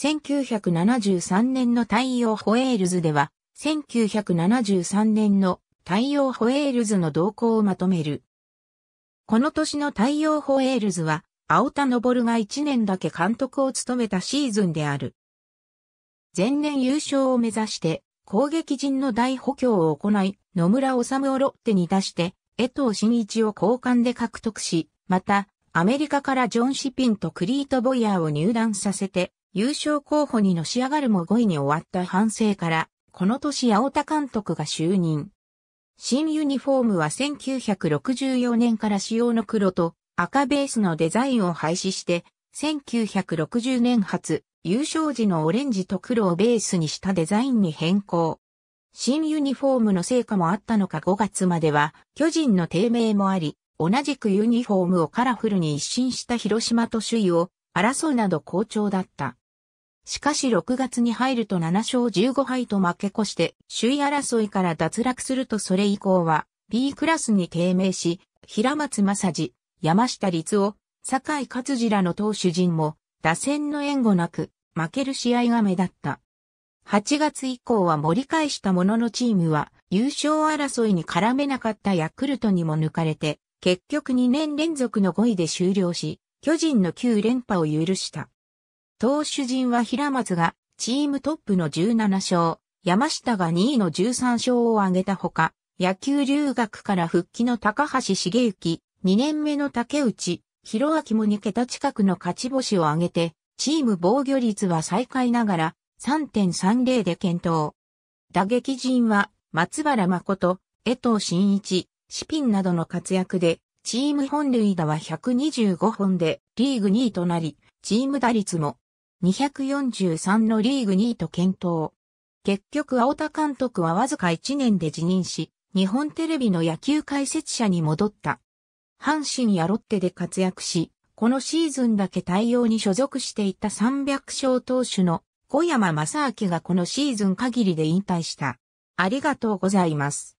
1973年の太陽ホエールズでは、1973年の太陽ホエールズの動向をまとめる。この年の太陽ホエールズは、青田昇が1年だけ監督を務めたシーズンである。前年優勝を目指して、攻撃陣の大補強を行い、野村治をロッテに出して、江藤真一を交換で獲得し、また、アメリカからジョン・シピンとクリート・ボイヤーを入団させて、優勝候補にのし上がるも5位に終わった反省から、この年青田監督が就任。新ユニフォームは1964年から仕様の黒と赤ベースのデザインを廃止して、1960年初、優勝時のオレンジと黒をベースにしたデザインに変更。新ユニフォームの成果もあったのか5月までは、巨人の低迷もあり、同じくユニフォームをカラフルに一新した広島と首位を争うなど好調だった。しかし6月に入ると7勝15敗と負け越して首位争いから脱落するとそれ以降は B クラスに低迷し、平松正治、山下律夫、酒井勝次らの投手陣も打線の援護なく負ける試合が目立った。8月以降は盛り返したもののチームは優勝争いに絡めなかったヤクルトにも抜かれて、結局2年連続の5位で終了し、巨人の9連覇を許した。投手陣は平松がチームトップの17勝、山下が2位の13勝を挙げたほか、野球留学から復帰の高橋茂之、2年目の竹内、広明も2桁近くの勝ち星を挙げて、チーム防御率は最下位ながら3.30で検討。打撃陣は松原誠、江藤真一、シピンなどの活躍でチーム本塁打は125本でリーグ2位となり、チーム打率も243のリーグ2位と検討。結局青田監督はわずか1年で辞任し、日本テレビの野球解説者に戻った。阪神やロッテで活躍し、このシーズンだけ対応に所属していた300勝投手の小山正明がこのシーズン限りで引退した。ありがとうございます。